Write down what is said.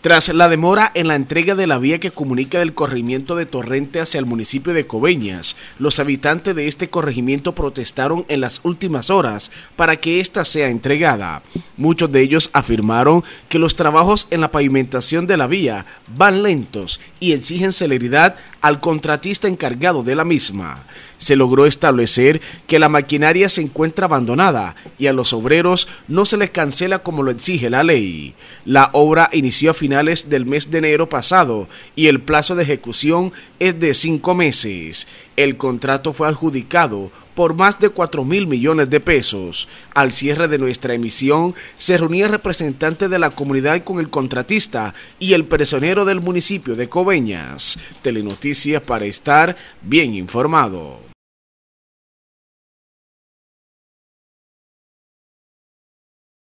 Tras la demora en la entrega de la vía que comunica el corrimiento de Torrente hacia el municipio de Cobeñas, los habitantes de este corregimiento protestaron en las últimas horas para que ésta sea entregada. Muchos de ellos afirmaron que los trabajos en la pavimentación de la vía van lentos y exigen celeridad al contratista encargado de la misma. Se logró establecer que la maquinaria se encuentra abandonada y a los obreros no se les cancela como lo exige la ley. La obra inició a finales del mes de enero pasado y el plazo de ejecución es de cinco meses. El contrato fue adjudicado por más de 4 mil millones de pesos. Al cierre de nuestra emisión, se reunía representante de la comunidad con el contratista y el personero del municipio de Coveñas. Telenoticias para estar bien informado.